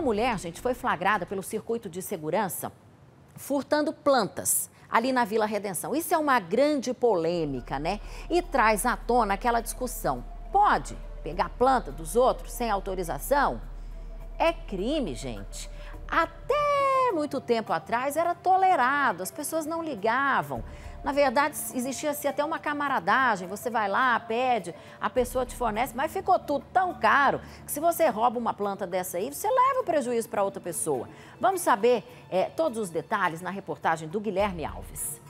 Uma mulher, gente, foi flagrada pelo circuito de segurança furtando plantas ali na Vila Redenção. Isso é uma grande polêmica, né? E traz à tona aquela discussão. Pode pegar planta dos outros sem autorização? É crime, gente. Até muito tempo atrás era tolerado, as pessoas não ligavam. Na verdade, existia assim, até uma camaradagem. Você vai lá, pede, a pessoa te fornece, mas ficou tudo tão caro que se você rouba uma planta dessa aí, você leva o prejuízo para outra pessoa. Vamos saber é, todos os detalhes na reportagem do Guilherme Alves.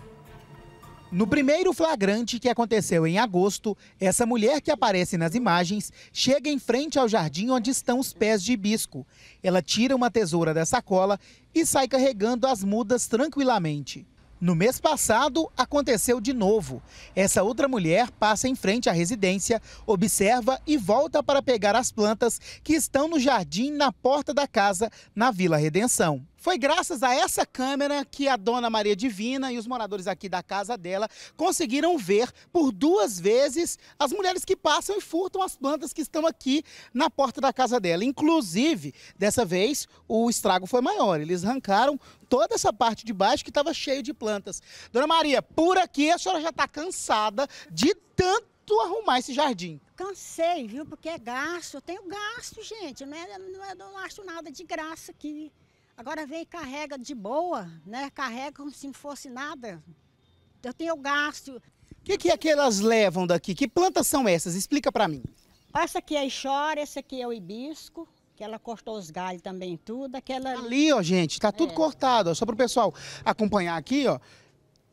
No primeiro flagrante que aconteceu em agosto, essa mulher que aparece nas imagens chega em frente ao jardim onde estão os pés de hibisco. Ela tira uma tesoura da sacola e sai carregando as mudas tranquilamente. No mês passado, aconteceu de novo. Essa outra mulher passa em frente à residência, observa e volta para pegar as plantas que estão no jardim na porta da casa, na Vila Redenção. Foi graças a essa câmera que a dona Maria Divina e os moradores aqui da casa dela conseguiram ver por duas vezes as mulheres que passam e furtam as plantas que estão aqui na porta da casa dela. Inclusive, dessa vez, o estrago foi maior. Eles arrancaram toda essa parte de baixo que estava cheio de plantas. Dona Maria, por aqui a senhora já está cansada de tanto arrumar esse jardim? Cansei, viu? Porque é gasto, eu tenho gasto, gente. Não, é, não, é, não acho nada de graça aqui. Agora vem e carrega de boa, né? Carrega como se não fosse nada. Eu tenho gasto. O que, que é que elas levam daqui? Que plantas são essas? Explica para mim. Essa aqui é a chora, essa aqui é o hibisco, que ela cortou os galhos também tudo. Aquela... Ali, ó, gente, tá tudo é. cortado. Ó, só para o pessoal acompanhar aqui, ó.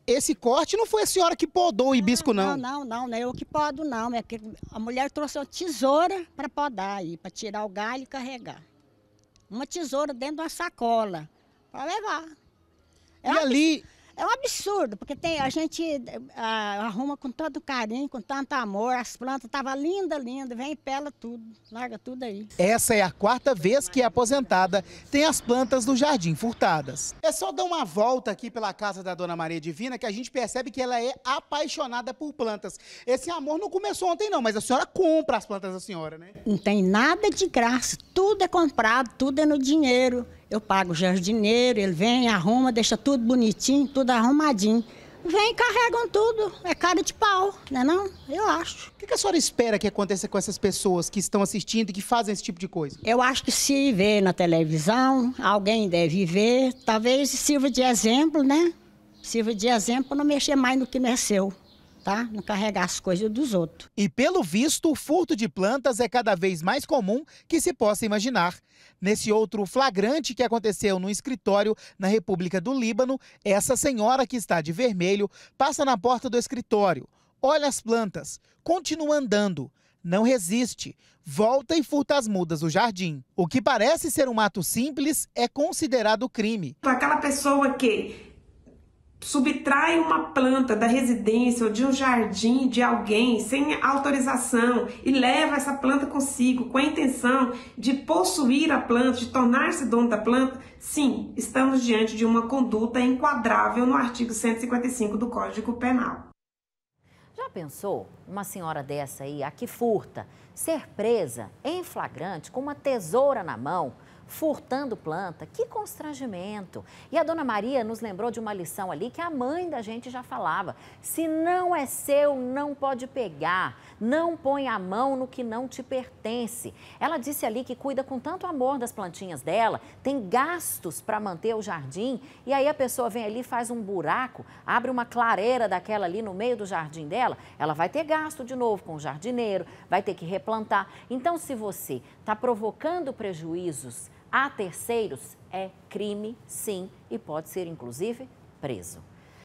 Esse corte não foi a senhora que podou o hibisco, não? Não, não, não, não é eu que podo, não. É que a mulher trouxe uma tesoura para podar aí, para tirar o galho e carregar uma tesoura dentro de uma sacola para levar. É e ali, é um absurdo, porque tem, a gente a, arruma com todo carinho, com tanto amor, as plantas estavam linda, linda, vem e pela tudo, larga tudo aí. Essa é a quarta vez que a é aposentada tem as plantas do jardim furtadas. É só dar uma volta aqui pela casa da Dona Maria Divina que a gente percebe que ela é apaixonada por plantas. Esse amor não começou ontem não, mas a senhora compra as plantas da senhora, né? Não tem nada de graça, tudo é comprado, tudo é no dinheiro. Eu pago o jardineiro, ele vem, arruma, deixa tudo bonitinho, tudo arrumadinho. Vem, carregam tudo, é cara de pau, né não, Eu acho. O que a senhora espera que aconteça com essas pessoas que estão assistindo e que fazem esse tipo de coisa? Eu acho que se vê na televisão, alguém deve ver, talvez sirva de exemplo, né? Sirva de exemplo para não mexer mais no que mexeu tá? Não carregar as coisas dos outros. E pelo visto, o furto de plantas é cada vez mais comum que se possa imaginar. Nesse outro flagrante que aconteceu no escritório na República do Líbano, essa senhora que está de vermelho passa na porta do escritório, olha as plantas, continua andando não resiste, volta e furta as mudas do jardim. O que parece ser um ato simples é considerado crime. Para então, aquela pessoa que subtrai uma planta da residência ou de um jardim de alguém sem autorização e leva essa planta consigo com a intenção de possuir a planta, de tornar-se dono da planta, sim, estamos diante de uma conduta enquadrável no artigo 155 do Código Penal. Já pensou uma senhora dessa aí, a que furta, ser presa em flagrante com uma tesoura na mão? furtando planta. Que constrangimento! E a dona Maria nos lembrou de uma lição ali que a mãe da gente já falava: se não é seu, não pode pegar, não põe a mão no que não te pertence. Ela disse ali que cuida com tanto amor das plantinhas dela, tem gastos para manter o jardim, e aí a pessoa vem ali, faz um buraco, abre uma clareira daquela ali no meio do jardim dela, ela vai ter gasto de novo com o jardineiro, vai ter que replantar. Então, se você está provocando prejuízos, a terceiros é crime, sim, e pode ser inclusive preso.